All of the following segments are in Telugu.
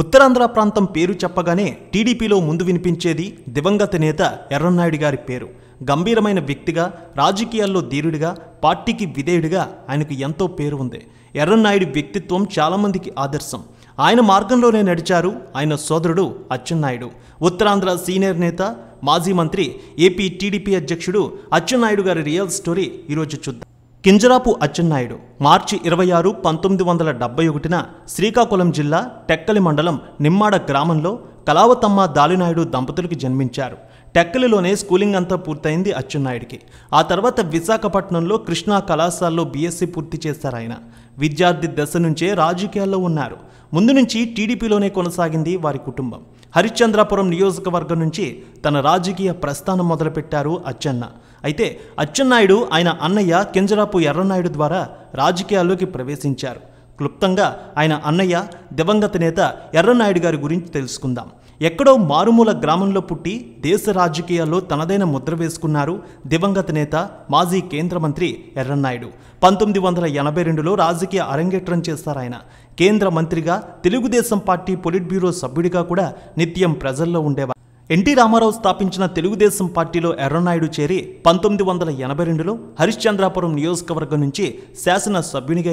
ఉత్తరాంధ్ర ప్రాంతం పేరు చెప్పగానే టీడీపీలో ముందు వినిపించేది దివంగత నేత ఎర్రన్నాయుడు గారి పేరు గంభీరమైన వ్యక్తిగా రాజకీయాల్లో ధీరుడిగా పార్టీకి విధేయుడిగా ఆయనకు ఎంతో పేరు ఉంది ఎర్రన్నాయుడు వ్యక్తిత్వం చాలామందికి ఆదర్శం ఆయన మార్గంలోనే నడిచారు ఆయన సోదరుడు అచ్చెన్నాయుడు ఉత్తరాంధ్ర సీనియర్ నేత మాజీ మంత్రి ఏపీ టీడీపీ అధ్యక్షుడు అచ్చెన్నాయుడు గారి రియల్ స్టోరీ ఈరోజు చూద్దాం కింజరాపు అచ్చెన్నాయుడు మార్చి ఇరవై ఆరు పంతొమ్మిది వందల డెబ్బై ఒకటిన శ్రీకాకుళం జిల్లా టెక్కలి మండలం నిమ్మాడ గ్రామంలో కళావతమ్మ దాలినాయుడు దంపతులకి జన్మించారు టెక్కలిలోనే స్కూలింగ్ అంతా పూర్తయింది అచ్చెన్నాయుడికి ఆ తర్వాత విశాఖపట్నంలో కృష్ణా కళాశాలలో బీఎస్సీ పూర్తి చేశారు ఆయన విద్యార్థి దశ నుంచే రాజకీయాల్లో ఉన్నారు ముందు నుంచి టీడీపీలోనే కొనసాగింది వారి కుటుంబం హరిశ్చంద్రాపురం నియోజకవర్గం నుంచి తన రాజకీయ ప్రస్థానం మొదలుపెట్టారు అచ్చెన్న అయితే అచ్చెన్నాయుడు ఆయన అన్నయ్య కింజరాపు ఎర్రనాయుడు ద్వారా రాజకీయాల్లోకి ప్రవేశించారు క్లుప్తంగా ఆయన అన్నయ్య దివంగత నేత ఎర్రనాయుడు గారి గురించి తెలుసుకుందాం ఎక్కడో మారుమూల గ్రామంలో పుట్టి దేశ రాజకీయాల్లో తనదైన ముద్ర వేసుకున్నారు దివంగత నేత మాజీ కేంద్ర మంత్రి ఎర్రన్నాయుడు పంతొమ్మిది వందల ఎనభై రెండులో రాజకీయ అరంగేట్రం చేస్తారాయన కేంద్ర మంత్రిగా తెలుగుదేశం పార్టీ పొలిట్ బ్యూరో సభ్యుడిగా కూడా నిత్యం ప్రజల్లో ఉండేవారు ఎన్టీ రామారావు స్థాపించిన తెలుగుదేశం పార్టీలో ఎర్రనాయుడు చేరి పంతొమ్మిది వందల ఎనభై రెండులో హరిశ్చంద్రాపురం నియోజకవర్గం నుంచి శాసన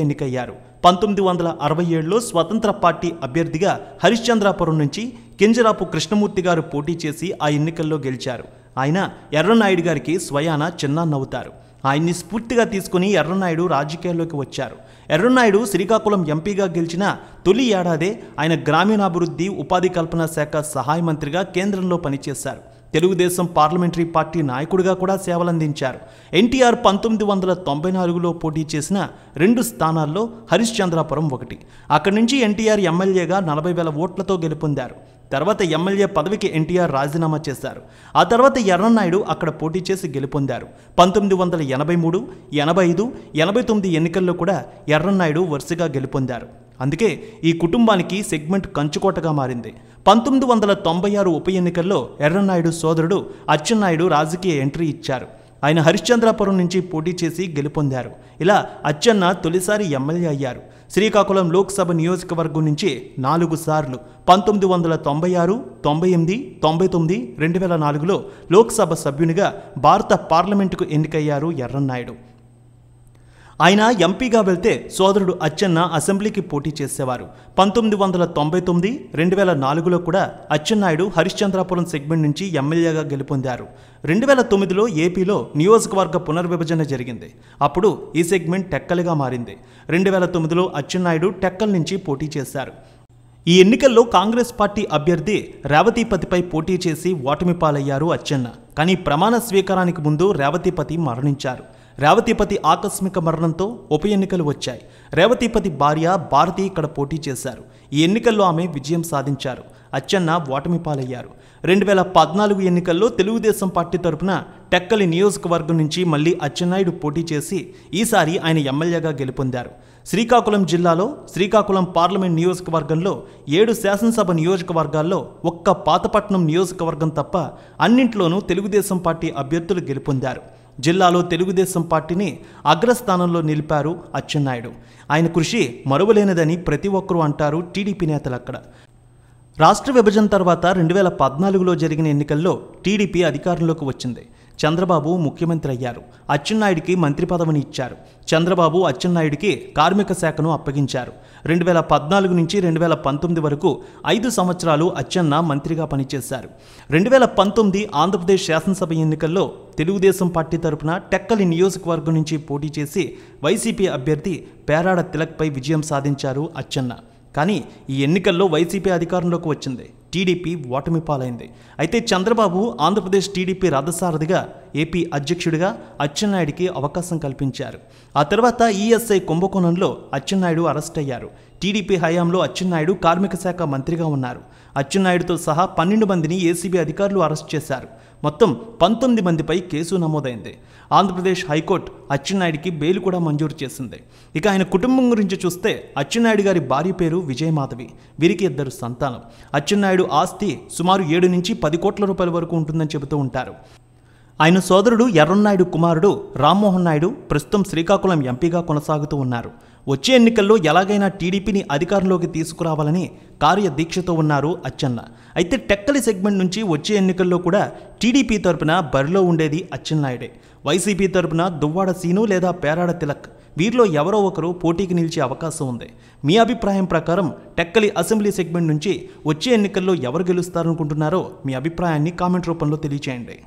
ఎన్నికయ్యారు పంతొమ్మిది వందల అరవై ఏడులో స్వతంత్ర పార్టీ అభ్యర్థిగా హరిశ్చంద్రాపురం నుంచి గింజరాపు కృష్ణమూర్తి గారు పోటీ చేసి ఆ ఎన్నికల్లో గెలిచారు ఆయన ఎర్రనాయుడు గారికి స్వయాన చిన్నాన్నవుతారు ఆయన్ని స్ఫూర్తిగా తీసుకుని ఎర్రనాయుడు రాజకీయాల్లోకి వచ్చారు ఎర్రనాయుడు శ్రీకాకుళం ఎంపీగా గెలిచిన తొలి ఏడాదే ఆయన గ్రామీణాభివృద్ధి ఉపాధి కల్పన శాఖ సహాయ మంత్రిగా కేంద్రంలో పనిచేశారు తెలుగుదేశం పార్లమెంటరీ పార్టీ నాయకుడిగా కూడా సేవలందించారు ఎన్టీఆర్ పంతొమ్మిది వందల తొంభై నాలుగులో పోటీ చేసిన రెండు స్థానాల్లో హరిశ్చంద్రాపురం ఒకటి అక్కడి నుంచి ఎన్టీఆర్ ఎమ్మెల్యేగా నలభై వేల ఓట్లతో గెలుపొందారు తర్వాత ఎమ్మెల్యే పదవికి ఎన్టీఆర్ రాజీనామా చేశారు ఆ తర్వాత ఎర్రన్నాయుడు అక్కడ పోటీ చేసి గెలుపొందారు పంతొమ్మిది వందల ఎనభై మూడు ఎనభై ఐదు ఎనభై తొమ్మిది ఎన్నికల్లో కూడా ఎర్రన్నాయుడు వరుసగా గెలుపొందారు అందుకే ఈ కుటుంబానికి సెగ్మెంట్ కంచుకోటగా మారింది పంతొమ్మిది వందల తొంభై ఆరు ఉప ఎన్నికల్లో ఎర్రనాయుడు సోదరుడు అచ్చెన్నాయుడు రాజకీయ ఎంట్రీ ఇచ్చారు ఆయన హరిశ్చంద్రాపురం నుంచి పోటీ చేసి గెలుపొందారు ఇలా అచ్చెన్న తొలిసారి ఎమ్మెల్యే అయ్యారు శ్రీకాకుళం లోక్సభ నియోజకవర్గం నుంచి నాలుగు సార్లు పంతొమ్మిది వందల తొంభై ఆరు తొంభై ఎనిమిది తొంభై తొమ్మిది రెండు వేల నాలుగులో లోక్సభ సభ్యునిగా భారత పార్లమెంటుకు ఎన్నికయ్యారు ఎర్రన్నాయుడు ఆయన ఎంపీగా వెళ్తే సోదరుడు అచ్చెన్న అసెంబ్లీకి పోటీ చేసేవారు పంతొమ్మిది వందల తొంభై తొమ్మిది రెండు వేల నాలుగులో కూడా అచ్చెన్నాయుడు హరిశ్చంద్రాపురం సెగ్మెంట్ నుంచి ఎమ్మెల్యేగా గెలుపొందారు రెండు వేల తొమ్మిదిలో ఏపీలో నియోజకవర్గ పునర్విభజన జరిగింది అప్పుడు ఈ సెగ్మెంట్ టెక్కలుగా మారింది రెండు వేల తొమ్మిదిలో అచ్చెన్నాయుడు టెక్కల్ నుంచి పోటీ చేశారు ఈ ఎన్నికల్లో కాంగ్రెస్ పార్టీ అభ్యర్థి రేవతీపతిపై పోటీ చేసి ఓటమి పాలయ్యారు అచ్చెన్న కానీ ప్రమాణ స్వీకారానికి ముందు రేవతీపతి మరణించారు రేవతిపతి ఆకస్మిక మరణంతో ఉప ఎన్నికలు వచ్చాయి రేవతిపతి భార్య భారతి ఇక్కడ పోటీ చేశారు ఈ ఎన్నికల్లో ఆమె విజయం సాధించారు అచ్చన్న ఓటమి పాలయ్యారు రెండు వేల పద్నాలుగు ఎన్నికల్లో తెలుగుదేశం పార్టీ తరఫున టెక్కలి నియోజకవర్గం నుంచి మళ్ళీ అచ్చెన్నాయుడు పోటీ చేసి ఈసారి ఆయన ఎమ్మెల్యేగా గెలుపొందారు శ్రీకాకుళం జిల్లాలో శ్రీకాకుళం పార్లమెంట్ నియోజకవర్గంలో ఏడు శాసనసభ నియోజకవర్గాల్లో ఒక్క పాతపట్నం నియోజకవర్గం తప్ప అన్నింట్లోనూ తెలుగుదేశం పార్టీ అభ్యర్థులు గెలుపొందారు జిల్లాలో తెలుగుదేశం పార్టీని అగ్రస్థానంలో నిలిపారు అచ్చెన్నాయుడు ఆయన కృషి మరువలేనిదని ప్రతి ఒక్కరూ అంటారు టీడీపీ నేతలు అక్కడ రాష్ట్ర విభజన తర్వాత రెండు వేల పద్నాలుగులో జరిగిన ఎన్నికల్లో టీడీపీ అధికారంలోకి వచ్చింది చంద్రబాబు ముఖ్యమంత్రి అయ్యారు అచ్చెన్నాయుడికి మంత్రి పదవిని ఇచ్చారు చంద్రబాబు అచ్చెన్నాయుడికి కార్మిక శాఖను అప్పగించారు రెండు వేల పద్నాలుగు నుంచి రెండు వేల పంతొమ్మిది వరకు ఐదు సంవత్సరాలు అచ్చెన్న మంత్రిగా పనిచేశారు రెండు వేల పంతొమ్మిది ఆంధ్రప్రదేశ్ శాసనసభ ఎన్నికల్లో తెలుగుదేశం పార్టీ తరపున టెక్కలి నియోజకవర్గం నుంచి పోటీ చేసి వైసీపీ అభ్యర్థి పేరాడ తిలక్పై విజయం సాధించారు అచ్చెన్న కానీ ఈ ఎన్నికల్లో వైసీపీ అధికారంలోకి వచ్చింది టీడీపీ ఓటమి పాలైంది అయితే చంద్రబాబు ఆంధ్రప్రదేశ్ టీడీపీ రథసారథిగా ఏపీ అధ్యక్షుడిగా అచ్చెన్నాయుడికి అవకాశం కల్పించారు ఆ తర్వాత ఈఎస్ఐ కుంభకోణంలో అచ్చెన్నాయుడు అరెస్ట్ అయ్యారు టీడీపీ హయాంలో అచ్చెన్నాయుడు కార్మిక శాఖ మంత్రిగా ఉన్నారు అచ్చెన్నాయుడుతో సహా పన్నెండు మందిని ఏసీబీ అధికారులు అరెస్ట్ చేశారు మొత్తం పంతొమ్మిది మందిపై కేసు నమోదైంది ఆంధ్రప్రదేశ్ హైకోర్టు అచ్చెన్నాయుడికి బెయిల్ కూడా మంజూరు చేసింది ఇక ఆయన కుటుంబం గురించి చూస్తే అచ్చెన్నాయుడు గారి భార్య పేరు విజయమాధవి వీరికి ఇద్దరు సంతానం అచ్చెన్నాయుడు ఆస్తి సుమారు ఏడు నుంచి పది కోట్ల రూపాయల వరకు ఉంటుందని చెబుతూ ఉంటారు ఆయన సోదరుడు ఎర్రన్నాయుడు కుమారుడు రామ్మోహన్ నాయుడు ప్రస్తుతం శ్రీకాకుళం ఎంపీగా కొనసాగుతూ ఉన్నారు వచ్చే ఎన్నికల్లో ఎలాగైనా టీడీపీని అధికారంలోకి తీసుకురావాలని కార్యదీక్షతో ఉన్నారు అచ్చెన్న అయితే టెక్కలి సెగ్మెంట్ నుంచి వచ్చే ఎన్నికల్లో కూడా టీడీపీ తరపున బరిలో ఉండేది అచ్చెన్నాయుడే వైసీపీ తరపున దువ్వాడ సీను లేదా పేరాడ తిలక్ వీరిలో ఎవరో ఒకరు పోటీకి నిలిచే అవకాశం ఉంది మీ అభిప్రాయం ప్రకారం టెక్కలి అసెంబ్లీ సెగ్మెంట్ నుంచి వచ్చే ఎన్నికల్లో ఎవరు గెలుస్తారనుకుంటున్నారో మీ అభిప్రాయాన్ని కామెంట్ రూపంలో తెలియచేయండి